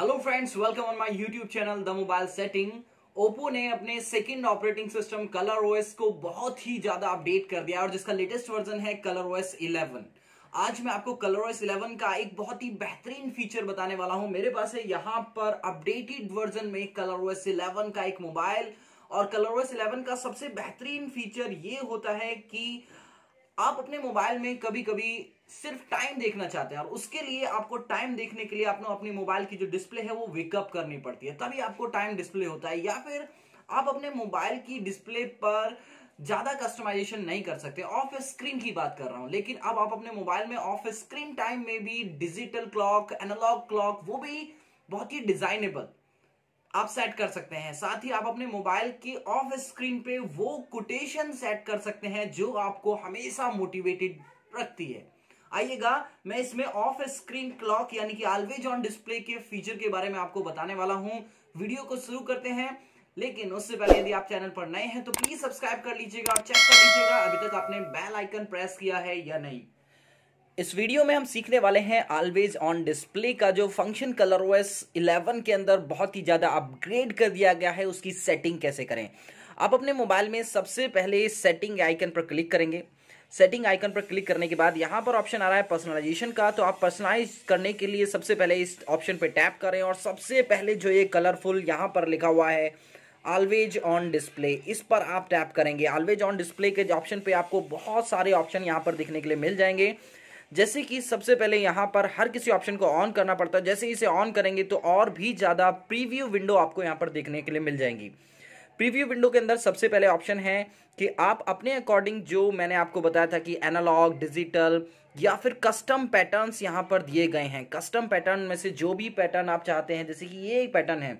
hello friends welcome on my YouTube channel the mobile setting Oppo ने अपने second operating system Color OS को बहुत ही ज्यादा अपडेट कर दिया और जिसका लेटेस्ट वर्जन है कलर ओएस 11 आज मैं आपको कलर ओएस 11 का एक बहुत ही बेहतरीन फीचर बताने वाला हूं मेरे पास है यहां पर अपडेटेड वर्जन में कलर ओएस 11 का एक मोबाइल और कलर ओएस 11 का सबसे बेहतरीन फीचर ये होता है कि आप अपने मोबाइल में कभी कभी सिर्फ टाइम देखना चाहते हैं और उसके लिए आपको टाइम देखने के लिए आपको अपने मोबाइल की जो डिस्प्ले है वो वेकअप करनी पड़ती है तभी आपको टाइम डिस्प्ले होता है या फिर आप अपने मोबाइल की डिस्प्ले पर ज्यादा कस्टमाइजेशन नहीं कर सकते ऑफ स्क्रीन की बात कर रहा हूं लेकिन अब आप अपने मोबाइल में ऑफ स्क्रीन टाइम में भी डिजिटल क्लॉक एनालॉग क्लॉक वो भी बहुत ही डिजाइनेबल आप सेट कर सकते हैं साथ ही आप अपने मोबाइल के ऑफ स्क्रीन पे वो कोटेशन सेट कर सकते हैं जो आपको हमेशा मोटिवेटेड रखती है आइएगा मैं इसमें ऑफ स्क्रीन क्लॉक यानी कि ऑलवेज ऑन डिस्प्ले के फीचर के बारे में आपको बताने वाला हूं वीडियो को शुरू करते हैं लेकिन उससे पहले यदि आप चैनल पर नए हैं तो प्लीज सब्सक्राइब कर लीजिएगा और चेक कर लीजिएगा अभी तक आपने बेल आइकन प्रेस किया है या नहीं इस वीडियो में हम सीखने वाले हैं ऑलवेज ऑन डिस्प्ले का जो फंक्शन कलर ओएस 11 के अंदर बहुत ही ज़्यादा अपग्रेड कर दिया गया है उसकी सेटिंग कैसे करें आप अपने मोबाइल में सबसे पहले सेटिंग आइकन पर क्लिक करेंगे सेटिंग आइकन पर क्लिक करने के बाद यहाँ पर ऑप्शन आ रहा है पर्सनलाइजेशन का तो आप पर्सनलाइज करने के लिए सबसे पहले इस ऑप्शन पर टैप करें और सबसे पहले जो ये कलरफुल यहाँ पर लिखा हुआ है ऑलवेज ऑन डिस्प्ले इस पर आप टैप करेंगे ऑलवेज ऑन डिस्प्ले के ऑप्शन पे आपको बहुत सारे ऑप्शन यहाँ पर दिखने के लिए मिल जाएंगे जैसे कि सबसे पहले यहां पर हर किसी ऑप्शन को ऑन करना पड़ता है जैसे इसे ऑन करेंगे तो और भी ज़्यादा प्रीव्यू विंडो आपको यहां पर देखने के लिए मिल जाएंगी प्रीव्यू विंडो के अंदर सबसे पहले ऑप्शन है कि आप अपने अकॉर्डिंग जो मैंने आपको बताया था कि एनालॉग डिजिटल या फिर कस्टम पैटर्न्स यहां पर दिए गए हैं कस्टम पैटर्न में से जो भी पैटर्न आप चाहते हैं जैसे कि ये पैटर्न है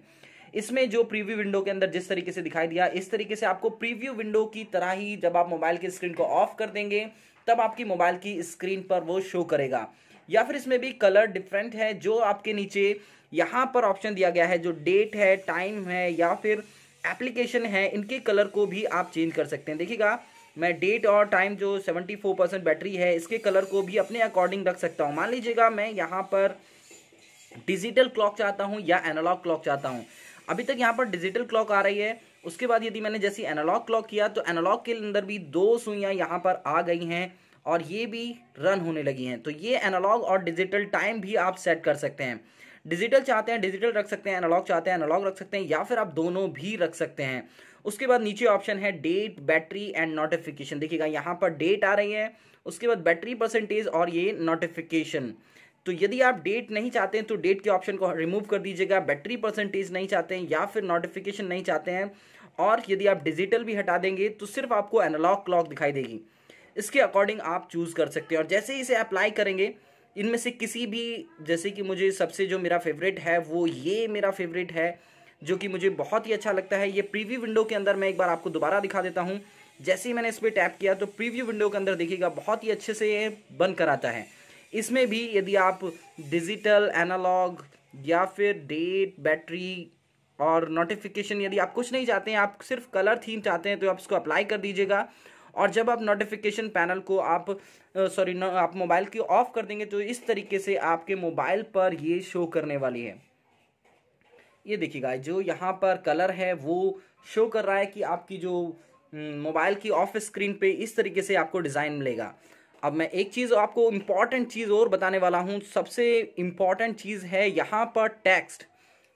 इसमें जो प्रीव्यू विंडो के अंदर जिस तरीके से दिखाई दिया इस तरीके से आपको प्रीव्यू विंडो की तरह ही जब आप मोबाइल की स्क्रीन को ऑफ कर देंगे तब आपकी मोबाइल की स्क्रीन पर वो शो करेगा या फिर इसमें भी कलर डिफरेंट है जो आपके नीचे यहाँ पर ऑप्शन दिया गया है जो डेट है टाइम है या फिर एप्लीकेशन है इनके कलर को भी आप चेंज कर सकते हैं देखिएगा मैं डेट और टाइम जो 74 परसेंट बैटरी है इसके कलर को भी अपने अकॉर्डिंग रख सकता हूँ मान लीजिएगा मैं यहाँ पर डिजिटल क्लॉक चाहता हूँ या एनालॉग क्लॉक चाहता हूँ अभी तक यहाँ पर डिजिटल क्लॉक आ रही है उसके बाद यदि मैंने जैसे एनालॉग क्लॉक किया तो एनालॉग के अंदर भी दो सुइयाँ यहाँ पर आ गई हैं और ये भी रन होने लगी हैं तो ये एनालॉग और डिजिटल टाइम भी आप सेट कर सकते हैं डिजिटल चाहते हैं डिजिटल रख सकते हैं एनालॉग चाहते हैं एनालॉग रख सकते हैं या फिर आप दोनों भी रख सकते हैं उसके बाद नीचे ऑप्शन है डेट बैटरी एंड नोटिफिकेशन देखिएगा यहाँ पर डेट आ रही है उसके बाद बैटरी परसेंटेज और ये नोटिफिकेशन तो यदि आप डेट नहीं चाहते हैं तो डेट के ऑप्शन को रिमूव कर दीजिएगा बैटरी परसेंटेज नहीं चाहते हैं या फिर नोटिफिकेशन नहीं चाहते हैं और यदि आप डिजिटल भी हटा देंगे तो सिर्फ आपको एनालॉग क्लॉक दिखाई देगी इसके अकॉर्डिंग आप चूज़ कर सकते हैं और जैसे ही इसे अप्लाई करेंगे इनमें से किसी भी जैसे कि मुझे सबसे जो मेरा फेवरेट है वो ये मेरा फेवरेट है जो कि मुझे बहुत ही अच्छा लगता है ये प्रीव्यू विंडो के अंदर मैं एक बार आपको दोबारा दिखा देता हूँ जैसे ही मैंने इस पर टैप किया तो प्रीव्यू विंडो के अंदर देखिएगा बहुत ही अच्छे से ये बंद कराता है इसमें भी यदि आप डिजिटल एनालॉग या फिर डेट बैटरी और नोटिफिकेशन यदि आप कुछ नहीं चाहते हैं आप सिर्फ कलर थीम चाहते हैं तो आप इसको अप्लाई कर दीजिएगा और जब आप नोटिफिकेशन पैनल को आप सॉरी आप मोबाइल की ऑफ कर देंगे तो इस तरीके से आपके मोबाइल पर ये शो करने वाली है ये देखिएगा जो यहाँ पर कलर है वो शो कर रहा है कि आपकी जो मोबाइल हम्म, की ऑफ स्क्रीन पे इस तरीके से आपको डिज़ाइन मिलेगा अब मैं एक चीज़ आपको इम्पॉर्टेंट चीज़ और बताने वाला हूँ सबसे इम्पॉर्टेंट चीज़ है यहाँ पर टेक्स्ट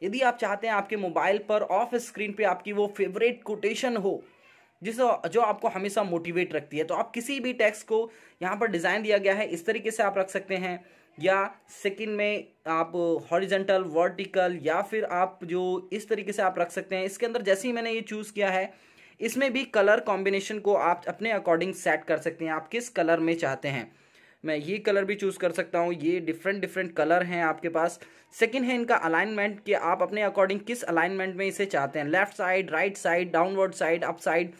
यदि आप चाहते हैं आपके मोबाइल पर ऑफ स्क्रीन पे आपकी वो फेवरेट कोटेशन हो जिस जो आपको हमेशा मोटिवेट रखती है तो आप किसी भी टेक्स्ट को यहाँ पर डिज़ाइन दिया गया है इस तरीके से आप रख सकते हैं या सेकंड में आप हॉरिजेंटल वर्टिकल या फिर आप जो इस तरीके से आप रख सकते हैं इसके अंदर जैसे ही मैंने ये चूज़ किया है इसमें भी कलर कॉम्बिनेशन को आप अपने अकॉर्डिंग सेट कर सकते हैं आप किस कलर में चाहते हैं मैं ये कलर भी चूज़ कर सकता हूँ ये डिफरेंट डिफरेंट कलर हैं आपके पास सेकंड है इनका अलाइनमेंट कि आप अपने अकॉर्डिंग किस अलाइनमेंट में इसे चाहते हैं left side right side downward side up side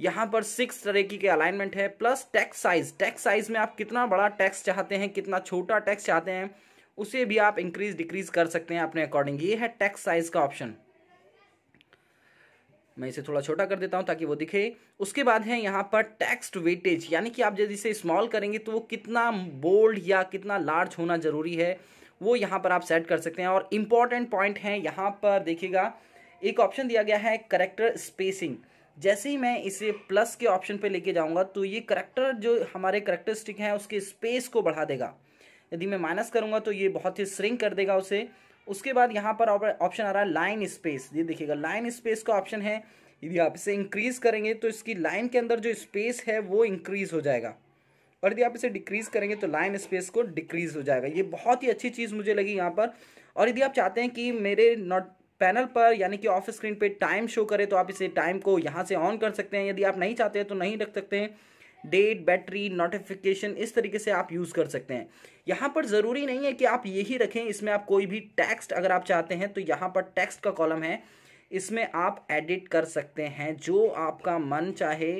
यहाँ पर सिक्स तरह की के अलाइनमेंट है plus text size text size में आप कितना बड़ा टैक्स चाहते हैं कितना छोटा टैक्स चाहते हैं उसे भी आप इंक्रीज डिक्रीज कर सकते हैं अपने अकॉर्डिंग ये है टैक्स साइज का ऑप्शन मैं इसे थोड़ा छोटा कर देता हूँ ताकि वो दिखे उसके बाद है यहाँ पर टेक्स्ट वेटेज यानी कि आप जब इसे स्मॉल करेंगे तो वो कितना बोल्ड या कितना लार्ज होना ज़रूरी है वो यहाँ पर आप सेट कर सकते हैं और इम्पॉर्टेंट पॉइंट है यहाँ पर देखिएगा एक ऑप्शन दिया गया है करेक्टर स्पेसिंग जैसे ही मैं इसे प्लस के ऑप्शन पर लेके जाऊँगा तो ये करेक्टर जो हमारे करेक्टरिस्टिक हैं उसके स्पेस को बढ़ा देगा यदि मैं माइनस करूँगा तो ये बहुत ही श्रिंक कर देगा उसे उसके बाद यहाँ पर ऑप्शन आ रहा है लाइन स्पेस ये देखिएगा लाइन स्पेस का ऑप्शन है यदि आप इसे इंक्रीज करेंगे तो इसकी लाइन के अंदर जो स्पेस है वो इंक्रीज हो जाएगा और यदि आप इसे डिक्रीज करेंगे तो लाइन स्पेस को डिक्रीज हो जाएगा ये बहुत ही अच्छी चीज़ मुझे लगी यहाँ पर और यदि आप चाहते हैं कि मेरे नोट पैनल पर यानी कि ऑफ स्क्रीन पे टाइम शो करे तो आप इसे टाइम को यहाँ से ऑन कर सकते हैं यदि आप नहीं चाहते हैं तो नहीं रख सकते हैं डेट बैटरी नोटिफिकेशन इस तरीके से आप यूज़ कर सकते हैं यहाँ पर ज़रूरी नहीं है कि आप यही रखें इसमें आप कोई भी टेक्स्ट अगर आप चाहते हैं तो यहाँ पर टेक्स्ट का कॉलम है इसमें आप एडिट कर सकते हैं जो आपका मन चाहे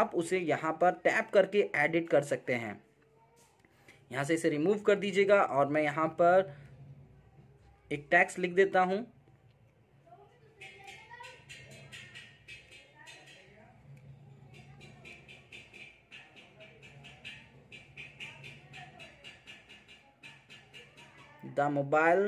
आप उसे यहाँ पर टैप करके एडिट कर सकते हैं यहाँ से इसे रिमूव कर दीजिएगा और मैं यहाँ पर एक टैक्स लिख देता हूँ the mobile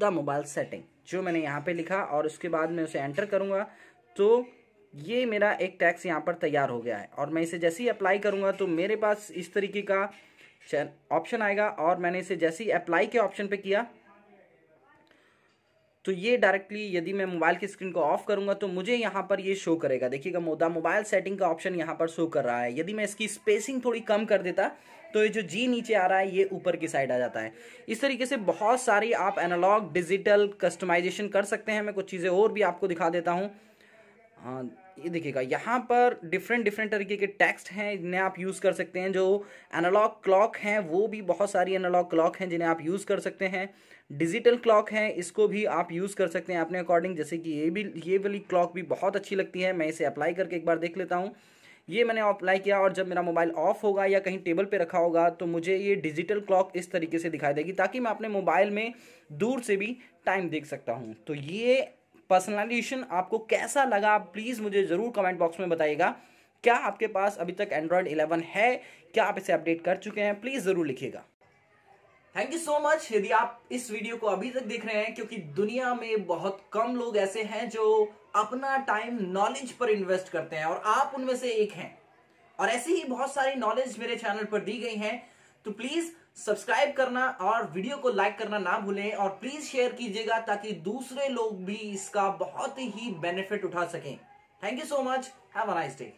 the mobile setting जो मैंने यहाँ पे लिखा और उसके बाद मैं उसे एंटर करूंगा तो ये मेरा एक टैक्स यहाँ पर तैयार हो गया है और मैं इसे जैसे ही अप्लाई करूंगा तो मेरे पास इस तरीके का ऑप्शन आएगा और मैंने इसे जैसे ही अप्लाई के ऑप्शन पे किया तो ये डायरेक्टली यदि मैं मोबाइल की स्क्रीन को ऑफ करूंगा तो मुझे यहाँ पर ये शो करेगा देखिएगा मोदा मोबाइल सेटिंग का ऑप्शन यहाँ पर शो कर रहा है यदि मैं इसकी स्पेसिंग थोड़ी कम कर देता तो ये जो जी नीचे आ रहा है ये ऊपर की साइड आ जाता है इस तरीके से बहुत सारी आप एनालॉग डिजिटल कस्टमाइजेशन कर सकते हैं मैं कुछ चीज़ें और भी आपको दिखा देता हूँ हाँ, ये देखिएगा यहाँ पर डिफरेंट डिफरेंट तरीके के टेक्स्ट हैं जिन्हें आप यूज़ कर सकते हैं जो एनालॉग क्लॉक हैं वो भी बहुत सारी एनालॉग क्लॉक हैं जिन्हें आप यूज़ कर सकते हैं डिजिटल क्लॉक हैं इसको भी आप यूज़ कर सकते हैं अपने अकॉर्डिंग जैसे कि ये भी ये वाली क्लॉक भी बहुत अच्छी लगती है मैं इसे अप्लाई करके एक बार देख लेता हूँ ये मैंने अप्लाई किया और जब मेरा मोबाइल ऑफ होगा या कहीं टेबल पे रखा होगा तो मुझे ये डिजिटल क्लॉक इस तरीके से दिखाई देगी ताकि मैं अपने मोबाइल में दूर से भी टाइम देख सकता हूँ तो ये पर्सनलाइजेशन आपको कैसा लगा प्लीज़ मुझे ज़रूर कमेंट बॉक्स में बताइएगा क्या आपके पास अभी तक एंड्रॉयड 11 है क्या आप इसे अपडेट कर चुके हैं प्लीज़ ज़रूर लिखिएगा थैंक यू सो मच यदि आप इस वीडियो को अभी तक देख रहे हैं क्योंकि दुनिया में बहुत कम लोग ऐसे हैं जो अपना टाइम नॉलेज पर इन्वेस्ट करते हैं और आप उनमें से एक हैं और ऐसी ही बहुत सारी नॉलेज मेरे चैनल पर दी गई हैं तो प्लीज़ सब्सक्राइब करना और वीडियो को लाइक करना ना भूलें और प्लीज शेयर कीजिएगा ताकि दूसरे लोग भी इसका बहुत ही बेनिफिट उठा सकें thank you so much have a nice day